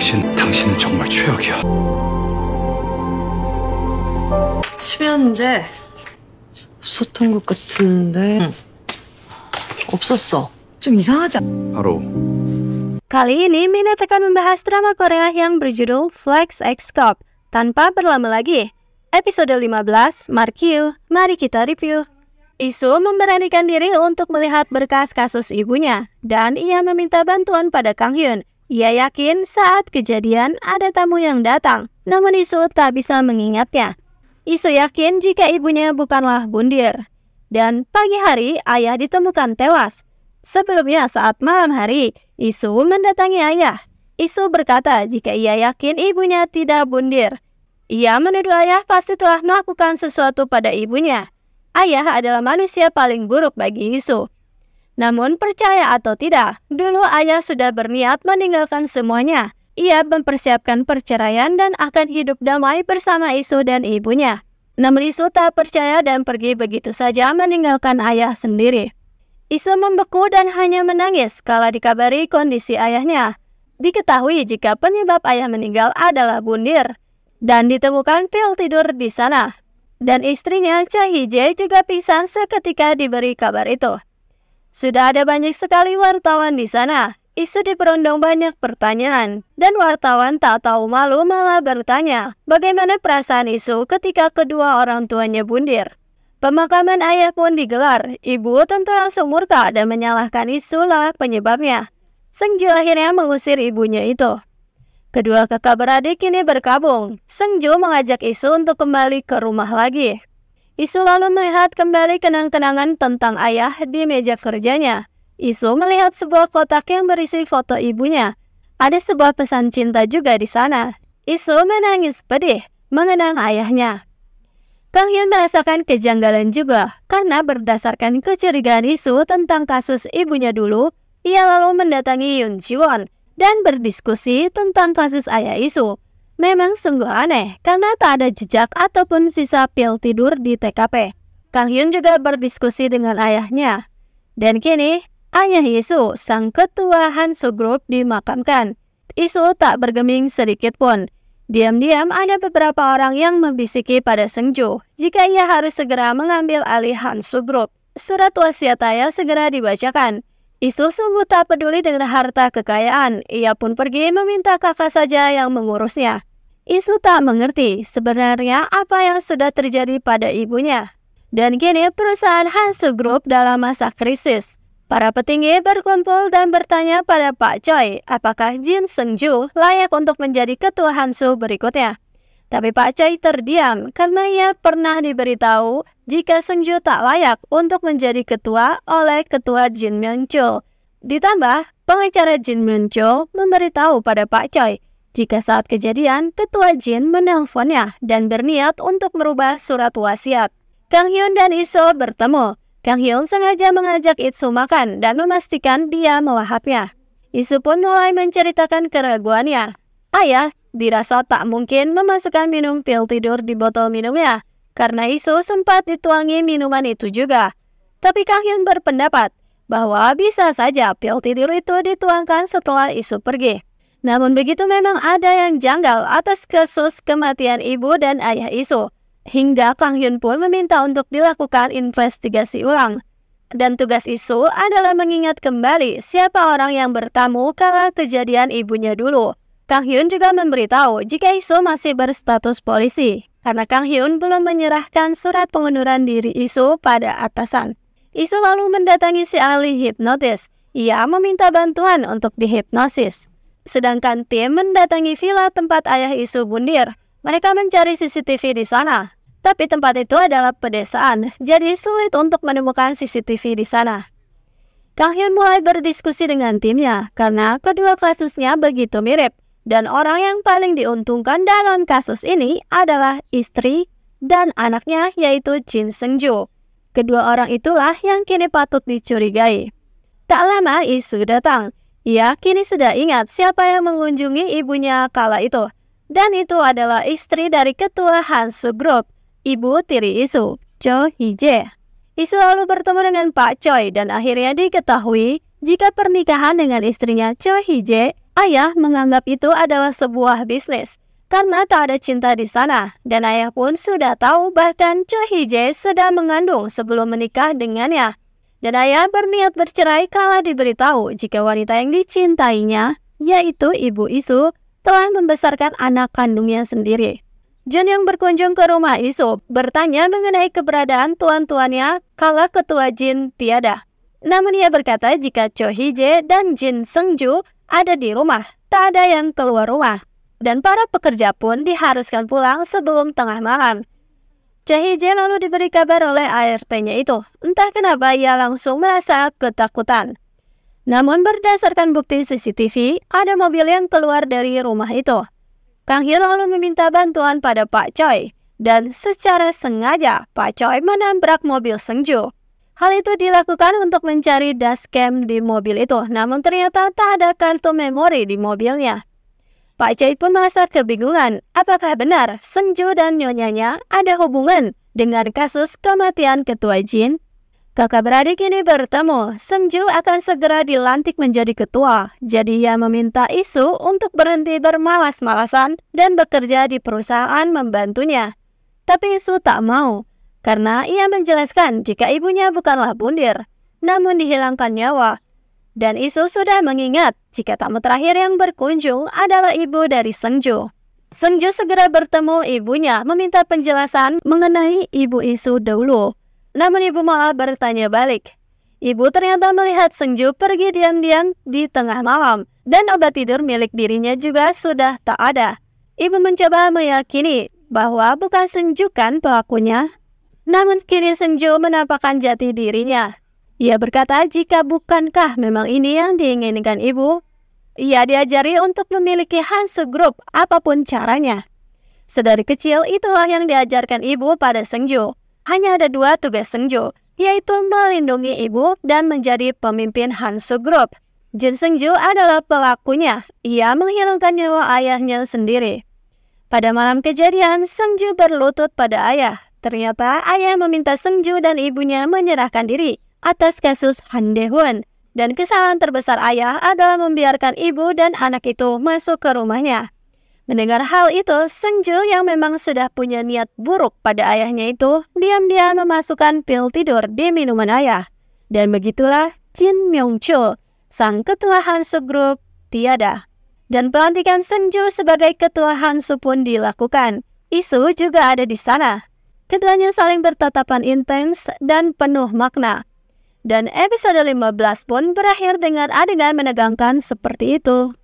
당신, 당신은 정말 최악이야. 수면제 없었던 것 같은데 응. 없었어. 좀 이상하지 않아? 바로 Kali ini Mina akan membahas drama Korea yang berjudul Flex X Cop. Tanpa berlama lagi, episode 15, Mark Yu. mari kita review. Isu memberanikan diri untuk melihat berkas kasus ibunya, dan ia meminta bantuan pada Kang Hyun, ia yakin saat kejadian ada tamu yang datang, namun Isu tak bisa mengingatnya. Isu yakin jika ibunya bukanlah Bundir. Dan pagi hari ayah ditemukan tewas. Sebelumnya saat malam hari, Isu mendatangi ayah. Isu berkata jika ia yakin ibunya tidak Bundir. Ia menuduh ayah pasti telah melakukan sesuatu pada ibunya. Ayah adalah manusia paling buruk bagi Isu. Namun percaya atau tidak, dulu ayah sudah berniat meninggalkan semuanya. Ia mempersiapkan perceraian dan akan hidup damai bersama Isu dan ibunya. Namun Isu tak percaya dan pergi begitu saja meninggalkan ayah sendiri. Isu membeku dan hanya menangis kala dikabari kondisi ayahnya. Diketahui jika penyebab ayah meninggal adalah bundir dan ditemukan pil tidur di sana. Dan istrinya Cha Jae juga pingsan seketika diberi kabar itu. Sudah ada banyak sekali wartawan di sana. Isu diperundang banyak pertanyaan, dan wartawan tak tahu malu malah bertanya bagaimana perasaan isu ketika kedua orang tuanya bundir. Pemakaman ayah pun digelar, ibu tentu langsung murka dan menyalahkan isu lah penyebabnya. Sengju akhirnya mengusir ibunya itu. Kedua kakak beradik kini berkabung. Sengju mengajak Isu untuk kembali ke rumah lagi. Isu lalu melihat kembali kenang-kenangan tentang ayah di meja kerjanya. Isu melihat sebuah kotak yang berisi foto ibunya. Ada sebuah pesan cinta juga di sana. Isu menangis pedih mengenang ayahnya. Kang Hyun merasakan kejanggalan juga karena berdasarkan kecurigaan Isu tentang kasus ibunya dulu, ia lalu mendatangi Yun Jiwon dan berdiskusi tentang kasus ayah Isu. Memang sungguh aneh karena tak ada jejak ataupun sisa pil tidur di TKP. Kang Hyun juga berdiskusi dengan ayahnya. Dan kini, ayah Yesu, sang ketua Hansu Group dimakamkan. Isu tak bergeming sedikit pun. Diam-diam ada beberapa orang yang membisiki pada Sengju jika ia harus segera mengambil alih Hansu Group. Surat wasiat ayah segera dibacakan. Isu sungguh tak peduli dengan harta kekayaan. Ia pun pergi meminta kakak saja yang mengurusnya. Isu tak mengerti sebenarnya apa yang sudah terjadi pada ibunya. Dan kini perusahaan Hansu Group dalam masa krisis. Para petinggi berkumpul dan bertanya pada Pak Choi apakah Jin Seung Ju layak untuk menjadi ketua Hansu berikutnya. Tapi Pak Choi terdiam karena ia pernah diberitahu jika Seung Ju tak layak untuk menjadi ketua oleh ketua Jin Myung Cho. Ditambah, pengacara Jin Myung Cho memberitahu pada Pak Choi jika saat kejadian ketua Jin menelponnya dan berniat untuk merubah surat wasiat. Kang Hyun dan Iso bertemu. Kang Hyun sengaja mengajak Itsu makan dan memastikan dia melahapnya. Isu pun mulai menceritakan keraguannya. Ayah dirasa tak mungkin memasukkan minum pil tidur di botol minumnya karena Isu sempat dituangi minuman itu juga. Tapi Kang Hyun berpendapat bahwa bisa saja pil tidur itu dituangkan setelah Isu pergi. Namun begitu memang ada yang janggal atas kasus kematian ibu dan ayah Isu. Hingga Kang Yun pun meminta untuk dilakukan investigasi ulang. Dan tugas Isu adalah mengingat kembali siapa orang yang bertamu kala kejadian ibunya dulu. Kang Hyun juga memberitahu jika Isu masih berstatus polisi, karena Kang Hyun belum menyerahkan surat pengunduran diri Isu pada atasan. Isu lalu mendatangi si ahli hipnotis. Ia meminta bantuan untuk dihipnosis. Sedangkan tim mendatangi villa tempat ayah Isu Bundir. Mereka mencari CCTV di sana. Tapi tempat itu adalah pedesaan, jadi sulit untuk menemukan CCTV di sana. Kang Hyun mulai berdiskusi dengan timnya karena kedua kasusnya begitu mirip. Dan orang yang paling diuntungkan dalam kasus ini adalah istri dan anaknya yaitu Jin Seung Jo. Kedua orang itulah yang kini patut dicurigai. Tak lama isu datang ia kini sudah ingat siapa yang mengunjungi ibunya kala itu. Dan itu adalah istri dari ketua Hansu Group, ibu tiri Isu, Cho Hije. Isu lalu bertemu dengan Pak Choi dan akhirnya diketahui jika pernikahan dengan istrinya Cho Hije, ayah menganggap itu adalah sebuah bisnis. Karena tak ada cinta di sana, dan ayah pun sudah tahu bahkan Cho Hije sedang mengandung sebelum menikah dengannya ayah berniat bercerai kala diberitahu jika wanita yang dicintainya, yaitu ibu Isu, telah membesarkan anak kandungnya sendiri. John yang berkunjung ke rumah Isu bertanya mengenai keberadaan tuan-tuannya kala ketua Jin tiada. Namun ia berkata jika Cho Hije dan Jin Ju ada di rumah, tak ada yang keluar rumah. Dan para pekerja pun diharuskan pulang sebelum tengah malam. Jahije lalu diberi kabar oleh ART-nya itu. Entah kenapa ia langsung merasa ketakutan. Namun berdasarkan bukti CCTV, ada mobil yang keluar dari rumah itu. Kang Hyo lalu meminta bantuan pada Pak Choi, dan secara sengaja Pak Choi menabrak mobil Sengju. Hal itu dilakukan untuk mencari dashcam di mobil itu, namun ternyata tak ada kartu memori di mobilnya. Pak Cai pun merasa kebingungan apakah benar Senju dan nyonyanya ada hubungan dengan kasus kematian ketua Jin. Kakak beradik ini bertemu, Senju akan segera dilantik menjadi ketua, jadi ia meminta Isu untuk berhenti bermalas-malasan dan bekerja di perusahaan membantunya. Tapi Isu tak mau, karena ia menjelaskan jika ibunya bukanlah bundir, namun dihilangkan nyawa dan Isu sudah mengingat jika tamu terakhir yang berkunjung adalah ibu dari Sengju. Sengju segera bertemu ibunya meminta penjelasan mengenai ibu Isu dulu. Namun ibu malah bertanya balik. Ibu ternyata melihat Sengju pergi diam-diam di tengah malam dan obat tidur milik dirinya juga sudah tak ada. Ibu mencoba meyakini bahwa bukan Sengju kan pelakunya. Namun kini Sengju menampakkan jati dirinya ia berkata, jika bukankah memang ini yang diinginkan ibu? Ia diajari untuk memiliki Hansu Group apapun caranya. Sedari kecil, itulah yang diajarkan ibu pada Sengju. Hanya ada dua tugas Sengju, yaitu melindungi ibu dan menjadi pemimpin Hansu Group. Jin Sengju adalah pelakunya. Ia menghilangkan nyawa ayahnya sendiri. Pada malam kejadian, Sengju berlutut pada ayah. Ternyata ayah meminta Sengju dan ibunya menyerahkan diri atas kasus Han Dehun. Dan kesalahan terbesar ayah adalah membiarkan ibu dan anak itu masuk ke rumahnya. Mendengar hal itu, Senju yang memang sudah punya niat buruk pada ayahnya itu, diam-diam memasukkan pil tidur di minuman ayah. Dan begitulah Jin Myung-chul, sang ketua Hansu Group, tiada. Dan pelantikan Senju sebagai ketua Hansu pun dilakukan. Isu juga ada di sana. Keduanya saling bertatapan intens dan penuh makna. Dan episode 15 pun berakhir dengan adegan menegangkan seperti itu.